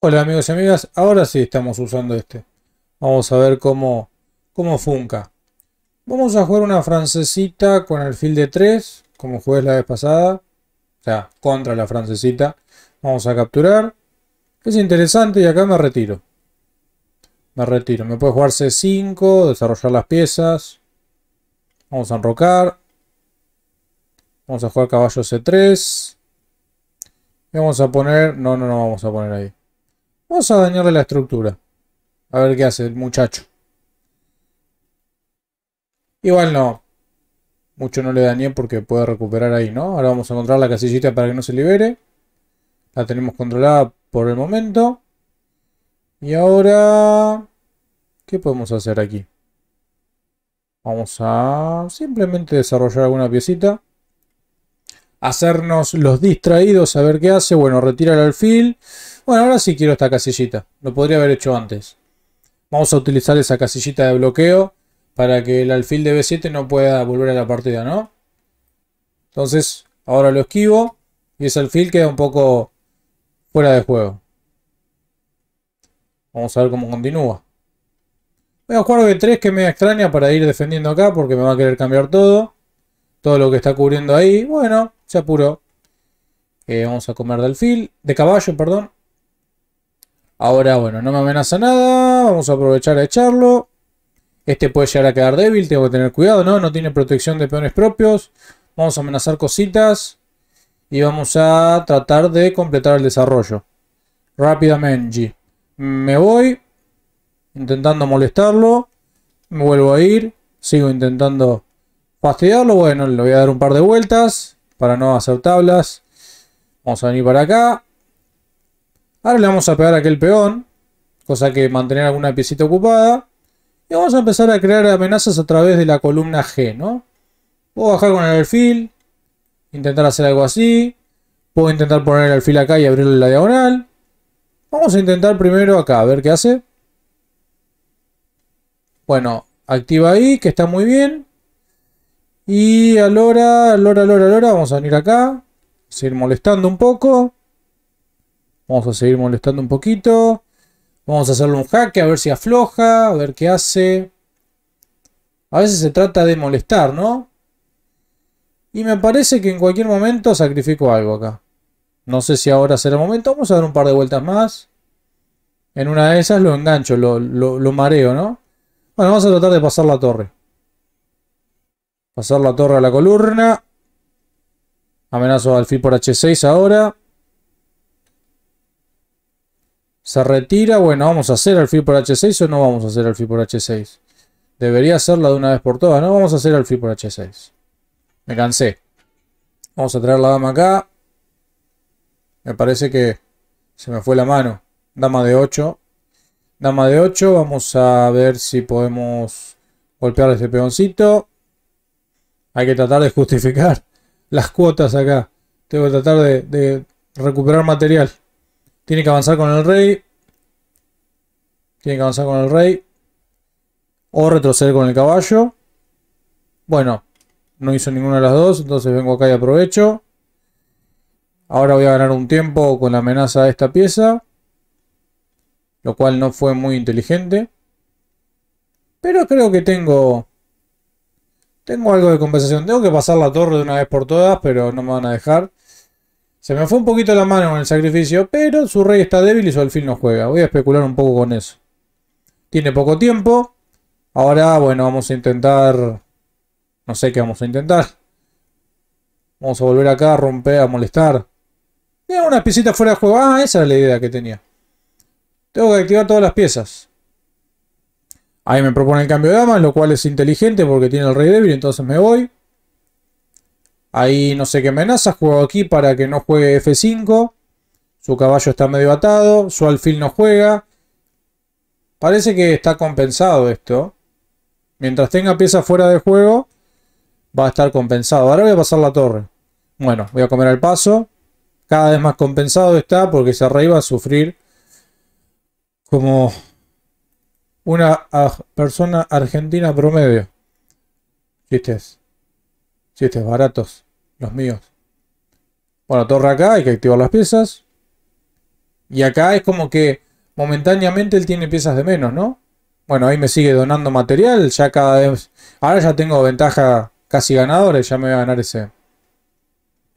Hola amigos y amigas, ahora sí estamos usando este. Vamos a ver cómo, cómo funca. Vamos a jugar una francesita con el fil de 3, como jugué la vez pasada. O sea, contra la francesita. Vamos a capturar. Es interesante y acá me retiro. Me retiro. Me puede jugar C5, desarrollar las piezas. Vamos a enrocar. Vamos a jugar caballo C3. vamos a poner... No, no, no vamos a poner ahí. Vamos a dañarle la estructura. A ver qué hace el muchacho. Igual no. Mucho no le dañé porque puede recuperar ahí, ¿no? Ahora vamos a encontrar la casillita para que no se libere. La tenemos controlada por el momento. Y ahora... ¿Qué podemos hacer aquí? Vamos a simplemente desarrollar alguna piecita hacernos los distraídos, a ver qué hace. Bueno, retira el alfil. Bueno, ahora sí quiero esta casillita. Lo podría haber hecho antes. Vamos a utilizar esa casillita de bloqueo para que el alfil de B7 no pueda volver a la partida, ¿no? Entonces, ahora lo esquivo y ese alfil queda un poco fuera de juego. Vamos a ver cómo continúa. Voy a jugar B3 que me extraña para ir defendiendo acá porque me va a querer cambiar todo. Todo lo que está cubriendo ahí. Bueno, se apuró. Eh, vamos a comer delfín. De caballo, perdón. Ahora, bueno, no me amenaza nada. Vamos a aprovechar a echarlo. Este puede llegar a quedar débil. Tengo que tener cuidado, ¿no? No tiene protección de peones propios. Vamos a amenazar cositas. Y vamos a tratar de completar el desarrollo. Rápidamente. Me voy. Intentando molestarlo. Me vuelvo a ir. Sigo intentando fastidiarlo. Bueno, le voy a dar un par de vueltas para no hacer tablas. Vamos a venir para acá. Ahora le vamos a pegar aquel peón, cosa que mantener alguna piecita ocupada. Y vamos a empezar a crear amenazas a través de la columna G, ¿no? Puedo bajar con el alfil, intentar hacer algo así. Puedo intentar poner el alfil acá y abrirle la diagonal. Vamos a intentar primero acá, a ver qué hace. Bueno, activa ahí, que está muy bien. Y a Lora, alora, Lora, vamos a venir acá. Seguir molestando un poco. Vamos a seguir molestando un poquito. Vamos a hacerle un jaque, a ver si afloja, a ver qué hace. A veces se trata de molestar, ¿no? Y me parece que en cualquier momento sacrifico algo acá. No sé si ahora será el momento. Vamos a dar un par de vueltas más. En una de esas lo engancho, lo, lo mareo, ¿no? Bueno, vamos a tratar de pasar la torre. Pasar la torre a la columna. Amenazo al alfil por H6 ahora. Se retira. Bueno, ¿vamos a hacer alfil por H6 o no vamos a hacer alfil por H6? Debería hacerla de una vez por todas. No vamos a hacer alfil por H6. Me cansé. Vamos a traer la dama acá. Me parece que se me fue la mano. Dama de 8. Dama de 8. Vamos a ver si podemos golpear este peoncito. Hay que tratar de justificar las cuotas acá. Tengo que tratar de, recuperar material. Tiene que avanzar con el rey. Tiene que avanzar con el rey. O retroceder con el caballo. Bueno, no hizo ninguna de las dos. Entonces vengo acá y aprovecho. Ahora voy a ganar un tiempo con la amenaza de esta pieza. Lo cual no fue muy inteligente. Pero creo que tengo tengo algo de compensación. Tengo que pasar la torre de una vez por todas, pero no me van a dejar. Se me fue un poquito la mano en el sacrificio, pero su rey está débil y su alfil no juega. Voy a especular un poco con eso. Tiene poco tiempo. Ahora, bueno, vamos a intentar... No sé qué vamos a intentar. Vamos a volver acá romper, a molestar. Tengo unas piecitas fuera de juego. Ah, esa es la idea que tenía. Tengo que activar todas las piezas. Ahí me propone el cambio de damas, lo cual es inteligente porque tiene el rey débil, entonces me voy. Ahí no sé qué amenaza, juego aquí para que no juegue F5. Su caballo está medio atado, su alfil no juega. Parece que está compensado esto. Mientras tenga piezas fuera de juego, va a estar compensado. Ahora voy a pasar la torre. Bueno, voy a comer al paso. Cada vez más compensado está porque ese rey va a sufrir como una persona argentina promedio. Chistes. Chistes baratos. Los míos. Bueno, torre acá, hay que activar las piezas. Y acá es como que momentáneamente él tiene piezas de menos, ¿no? Bueno, ahí me sigue donando material. Ya cada vez. Ahora ya tengo ventaja casi ganadora. Ya me voy a ganar ese.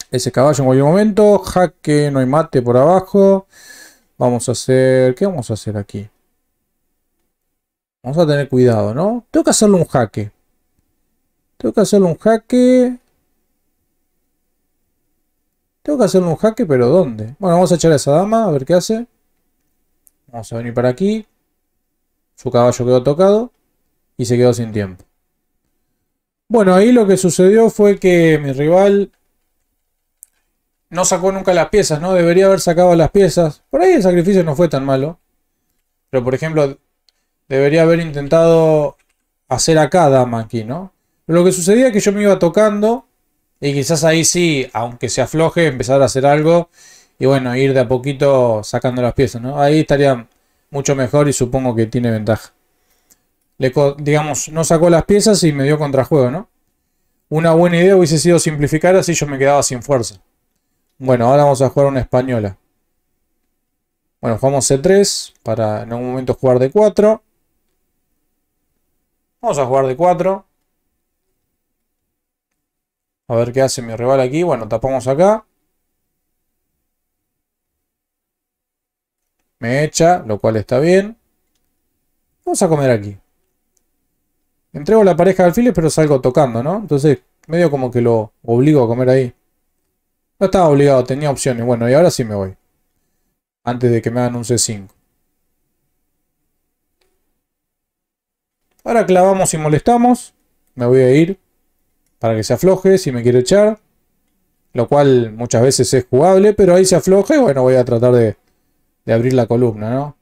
Ese caballo en cualquier momento. Jaque, no hay mate por abajo. Vamos a hacer. ¿Qué vamos a hacer aquí? Vamos a tener cuidado, ¿no? Tengo que hacerle un jaque. Tengo que hacerle un jaque. Tengo que hacerle un jaque, pero ¿dónde? Bueno, vamos a echar a esa dama, a ver qué hace. Vamos a venir para aquí. Su caballo quedó tocado y se quedó sin tiempo. Bueno, ahí lo que sucedió fue que mi rival no sacó nunca las piezas, ¿no? Debería haber sacado las piezas. Por ahí el sacrificio no fue tan malo. Pero por ejemplo, Debería haber intentado hacer acá dama aquí, ¿no? lo que sucedía es que yo me iba tocando y quizás ahí sí, aunque se afloje, empezar a hacer algo y bueno, ir de a poquito sacando las piezas, ¿no? Ahí estaría mucho mejor y supongo que tiene ventaja. Le, digamos, no sacó las piezas y me dio contrajuego, ¿no? Una buena idea hubiese sido simplificar, así yo me quedaba sin fuerza. Bueno, ahora vamos a jugar una española. Bueno, jugamos C3 para en algún momento jugar D4. Vamos a jugar de 4. A ver qué hace mi rival aquí. Bueno, tapamos acá. Me echa, lo cual está bien. Vamos a comer aquí. Entrego la pareja de alfiles, pero salgo tocando, ¿no? Entonces, medio como que lo obligo a comer ahí. No estaba obligado, tenía opciones. Bueno, y ahora sí me voy. Antes de que me hagan un C5. Ahora clavamos y molestamos. Me voy a ir para que se afloje si me quiere echar. Lo cual muchas veces es jugable, pero ahí se afloje. bueno, voy a tratar de, abrir la columna, ¿no?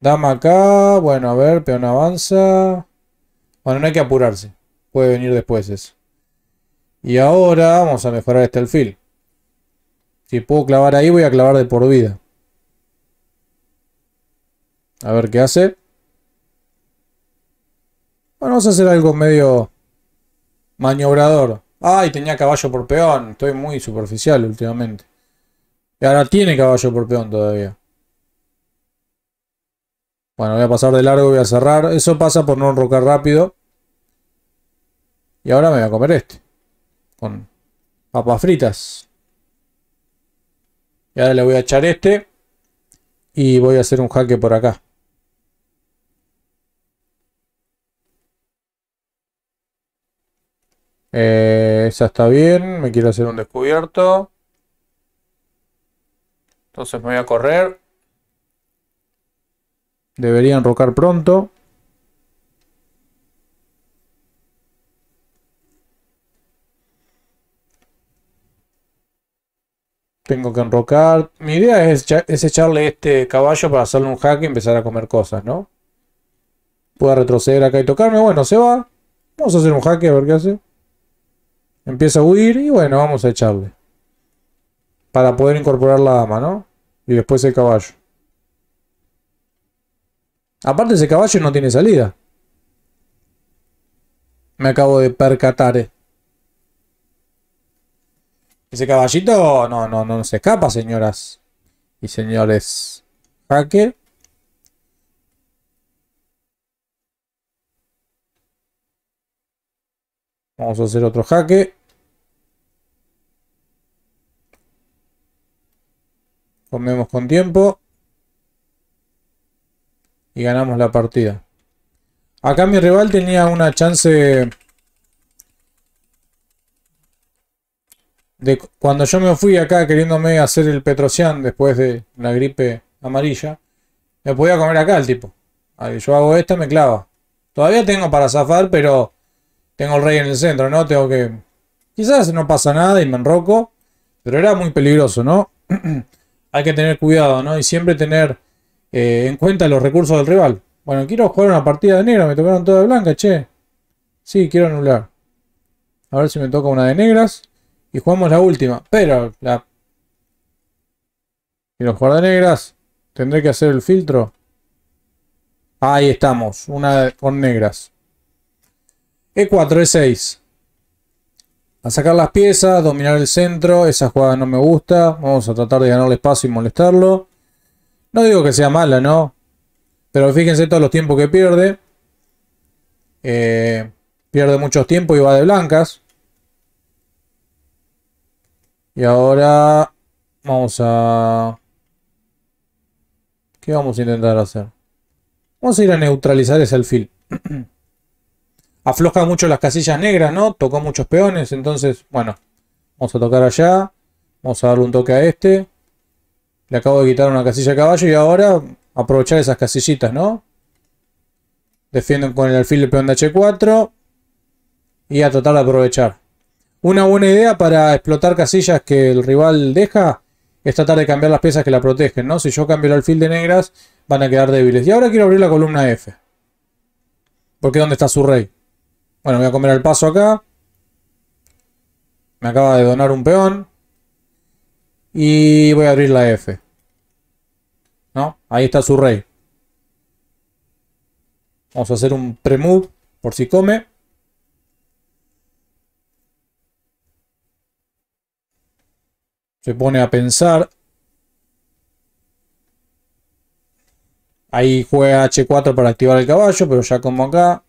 Dama acá, bueno, a ver, peón avanza. Bueno, no hay que apurarse, puede venir después eso. Y ahora vamos a mejorar este alfil. Si puedo clavar ahí, voy a clavar de por vida. A ver qué hace. Bueno, vamos a hacer algo medio maniobrador. Ay, tenía caballo por peón. Estoy muy superficial últimamente. Y ahora tiene caballo por peón todavía. Bueno, voy a pasar de largo, voy a cerrar. Eso pasa por no enrocar rápido. Y ahora me voy a comer este. Con papas fritas. Y ahora le voy a echar este. Y voy a hacer un jaque por acá. esa eh, está bien, me quiero hacer un descubierto. Entonces me voy a correr. Debería enrocar pronto. Tengo que enrocar. Mi idea es, echarle este caballo para hacerle un hack y empezar a comer cosas, ¿no? Pueda retroceder acá y tocarme. Bueno, se va. Vamos a hacer un hack a ver qué hace. Empieza a huir y bueno, vamos a echarle. Para poder incorporar la dama, ¿no? Y después el caballo. Aparte ese caballo no tiene salida. Me acabo de percatar. Eh. Ese caballito no, no, no se escapa, señoras y señores. Hacker. Vamos a hacer otro jaque. Comemos con tiempo. Y ganamos la partida. Acá mi rival tenía una chance... De, cuando yo me fui acá queriéndome hacer el Petrosian después de la gripe amarilla, me podía comer acá el tipo. Ahí, yo hago esta, me clava. Todavía tengo para zafar, pero tengo el rey en el centro, ¿no? Tengo que... Quizás no pasa nada y me enroco, pero era muy peligroso, ¿no? Hay que tener cuidado, ¿no? Y siempre tener eh, en cuenta los recursos del rival. Bueno, quiero jugar una partida de negra, me tocaron toda de blanca, che. Sí, quiero anular. A ver si me toca una de negras. Y jugamos la última. Pero la... Quiero jugar de negras. Tendré que hacer el filtro. Ahí estamos. Una con negras. E4, E6. A sacar las piezas, dominar el centro. Esa jugada no me gusta. Vamos a tratar de ganarle espacio y molestarlo. No digo que sea mala, ¿no? Pero fíjense todos los tiempos que pierde. Eh, pierde muchos tiempos y va de blancas. Y ahora vamos a... ¿Qué vamos a intentar hacer? Vamos a ir a neutralizar ese alfil. afloja mucho las casillas negras, ¿no? Tocó muchos peones, entonces, bueno, vamos a tocar allá, vamos a darle un toque a este. Le acabo de quitar una casilla de caballo y ahora aprovechar esas casillitas, ¿no? Defienden con el alfil de peón de H4 y a tratar de aprovechar. Una buena idea para explotar casillas que el rival deja es tratar de cambiar las piezas que la protegen, ¿no? Si yo cambio el alfil de negras, van a quedar débiles. Y ahora quiero abrir la columna F. Porque ¿dónde está su rey? Bueno, voy a comer el paso acá. Me acaba de donar un peón. Y voy a abrir la F. ¿No? Ahí está su rey. Vamos a hacer un pre-move por si come. Se pone a pensar. Ahí juega H4 para activar el caballo, pero ya como acá.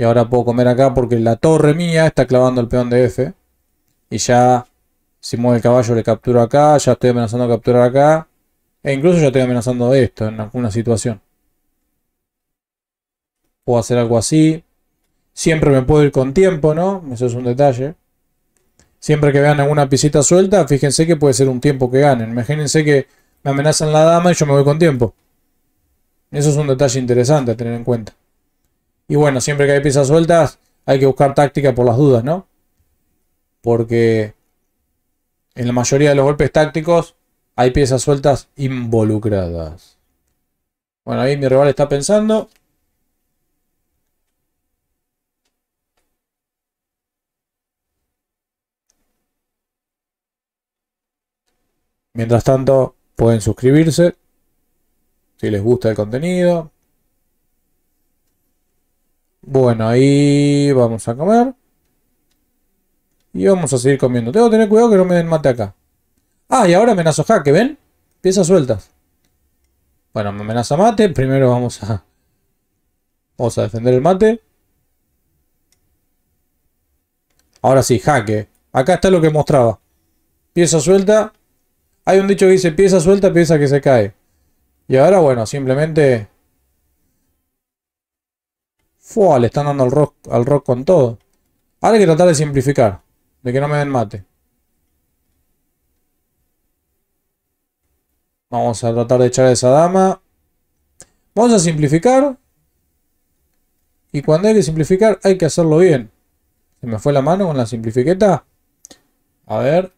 Y ahora puedo comer acá porque la torre mía está clavando el peón de F. Y ya si mueve el caballo le capturo acá, ya estoy amenazando a capturar acá. E incluso ya estoy amenazando esto en alguna situación. Puedo hacer algo así. Siempre me puedo ir con tiempo, ¿no? Eso es un detalle. Siempre que vean alguna pisita suelta, fíjense que puede ser un tiempo que ganen. Imagínense que me amenazan la dama y yo me voy con tiempo. Eso es un detalle interesante a tener en cuenta. Y bueno, siempre que hay piezas sueltas, hay que buscar táctica por las dudas, ¿no? Porque en la mayoría de los golpes tácticos hay piezas sueltas involucradas. Bueno, ahí mi rival está pensando. Mientras tanto, pueden suscribirse si les gusta el contenido, bueno, ahí vamos a comer. Y vamos a seguir comiendo. Tengo que tener cuidado que no me den mate acá. Ah, y ahora amenazo jaque, ¿ven? Piezas sueltas. Bueno, me amenaza mate. Primero vamos a... Vamos a defender el mate. Ahora sí, jaque. Acá está lo que mostraba. Pieza suelta. Hay un dicho que dice pieza suelta, pieza que se cae. Y ahora, bueno, simplemente Fua, le están dando al rock, al rock con todo. Ahora hay que tratar de simplificar. De que no me den mate. Vamos a tratar de echar a esa dama. Vamos a simplificar. Y cuando hay que simplificar, hay que hacerlo bien. Se me fue la mano con la simplifiqueta. A ver.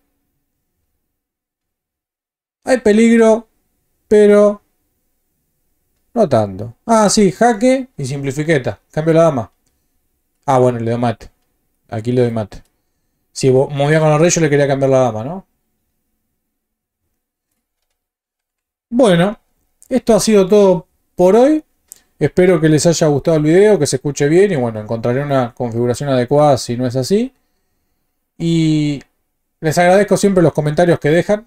Hay peligro, pero no tanto. Ah, sí, jaque y simplifiqueta. Cambio la dama. Ah, bueno, le doy mate. Aquí le doy mate. Si movía con los reyes, yo le quería cambiar la dama, ¿no? Bueno, esto ha sido todo por hoy. Espero que les haya gustado el video, que se escuche bien y bueno, encontraré una configuración adecuada si no es así. Y les agradezco siempre los comentarios que dejan,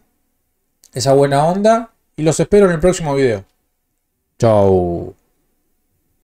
esa buena onda y los espero en el próximo video. 赵。